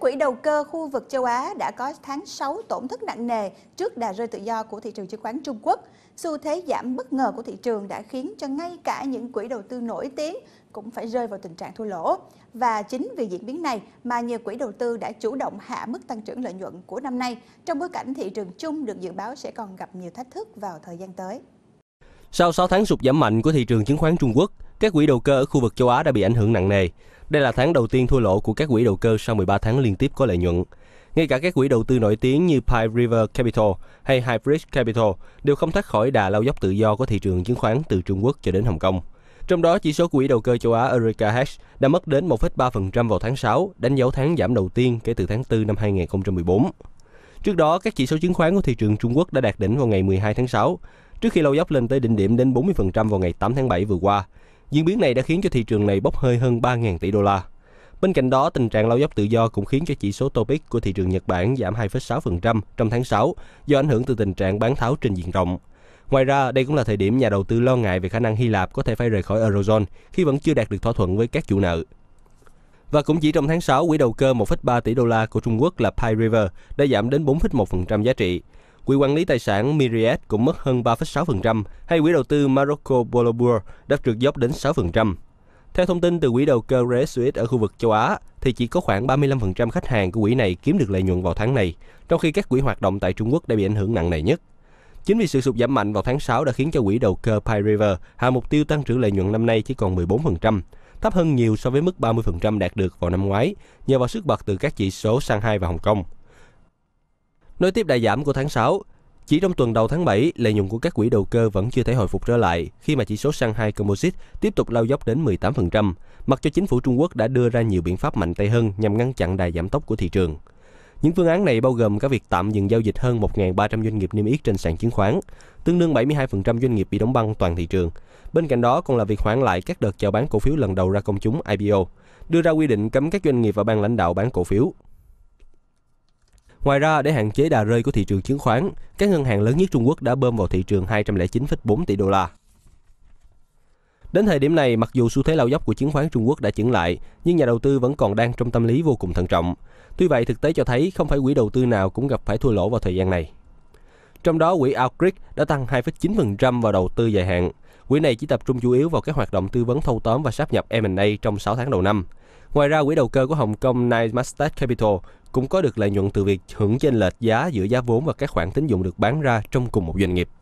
quỹ đầu cơ khu vực châu Á đã có tháng 6 tổn thất nặng nề trước đà rơi tự do của thị trường chứng khoán Trung Quốc. Xu thế giảm bất ngờ của thị trường đã khiến cho ngay cả những quỹ đầu tư nổi tiếng cũng phải rơi vào tình trạng thua lỗ. Và chính vì diễn biến này mà nhiều quỹ đầu tư đã chủ động hạ mức tăng trưởng lợi nhuận của năm nay trong bối cảnh thị trường chung được dự báo sẽ còn gặp nhiều thách thức vào thời gian tới. Sau 6 tháng sụt giảm mạnh của thị trường chứng khoán Trung Quốc, các quỹ đầu cơ ở khu vực châu Á đã bị ảnh hưởng nặng nề. Đây là tháng đầu tiên thua lỗ của các quỹ đầu cơ sau 13 tháng liên tiếp có lợi nhuận. Ngay cả các quỹ đầu tư nổi tiếng như Pine River Capital hay Highbridge Capital đều không thoát khỏi đà lao dốc tự do của thị trường chứng khoán từ Trung Quốc cho đến Hồng Kông. Trong đó, chỉ số quỹ đầu cơ châu Á Eureka Hash đã mất đến 1,3% vào tháng 6, đánh dấu tháng giảm đầu tiên kể từ tháng 4 năm 2014. Trước đó, các chỉ số chứng khoán của thị trường Trung Quốc đã đạt đỉnh vào ngày 12 tháng 6, trước khi lao dốc lên tới đỉnh điểm đến 40% vào ngày 8 tháng 7 vừa qua. Diễn biến này đã khiến cho thị trường này bốc hơi hơn 3.000 tỷ đô la. Bên cạnh đó, tình trạng lao dốc tự do cũng khiến cho chỉ số Topic của thị trường Nhật Bản giảm 2,6% trong tháng 6 do ảnh hưởng từ tình trạng bán tháo trên diện rộng. Ngoài ra, đây cũng là thời điểm nhà đầu tư lo ngại về khả năng Hy Lạp có thể phải rời khỏi Eurozone khi vẫn chưa đạt được thỏa thuận với các chủ nợ. Và cũng chỉ trong tháng 6, quỹ đầu cơ 1,3 tỷ đô la của Trung Quốc là Pi River đã giảm đến 4,1% giá trị. Quỹ quản lý tài sản Miriad cũng mất hơn 3,6%, hay quỹ đầu tư Marocco Bolobur đã trượt dốc đến 6%. Theo thông tin từ quỹ đầu cơ Rế Suisse ở khu vực châu Á, thì chỉ có khoảng 35% khách hàng của quỹ này kiếm được lợi nhuận vào tháng này, trong khi các quỹ hoạt động tại Trung Quốc đã bị ảnh hưởng nặng nề nhất. Chính vì sự sụt giảm mạnh vào tháng 6 đã khiến cho quỹ đầu cơ Pi River hạ mục tiêu tăng trưởng lợi nhuận năm nay chỉ còn 14%, thấp hơn nhiều so với mức 30% đạt được vào năm ngoái, nhờ vào sức bật từ các chỉ số Shanghai và Hồng Kông nói tiếp đà giảm của tháng 6, chỉ trong tuần đầu tháng 7, lợi nhuận của các quỹ đầu cơ vẫn chưa thể hồi phục trở lại khi mà chỉ số Sang Shanghai Composite tiếp tục lao dốc đến 18%, mặc cho chính phủ Trung Quốc đã đưa ra nhiều biện pháp mạnh tay hơn nhằm ngăn chặn đà giảm tốc của thị trường. Những phương án này bao gồm cả việc tạm dừng giao dịch hơn 1.300 doanh nghiệp niêm yết trên sàn chứng khoán, tương đương 72% doanh nghiệp bị đóng băng toàn thị trường. Bên cạnh đó còn là việc hoãn lại các đợt chào bán cổ phiếu lần đầu ra công chúng IPO, đưa ra quy định cấm các doanh nghiệp và ban lãnh đạo bán cổ phiếu, Ngoài ra, để hạn chế đà rơi của thị trường chứng khoán, các ngân hàng lớn nhất Trung Quốc đã bơm vào thị trường 209,4 tỷ đô la. Đến thời điểm này, mặc dù xu thế lao dốc của chứng khoán Trung Quốc đã chững lại, nhưng nhà đầu tư vẫn còn đang trong tâm lý vô cùng thận trọng. Tuy vậy, thực tế cho thấy không phải quỹ đầu tư nào cũng gặp phải thua lỗ vào thời gian này. Trong đó, quỹ Outgrid đã tăng 2,9% vào đầu tư dài hạn. Quỹ này chỉ tập trung chủ yếu vào các hoạt động tư vấn thâu tóm và sáp nhập M&A trong 6 tháng đầu năm. Ngoài ra, quỹ đầu cơ của Hồng Kông Knight Masters Capital cũng có được lợi nhuận từ việc hưởng chênh lệch giá giữa giá vốn và các khoản tín dụng được bán ra trong cùng một doanh nghiệp.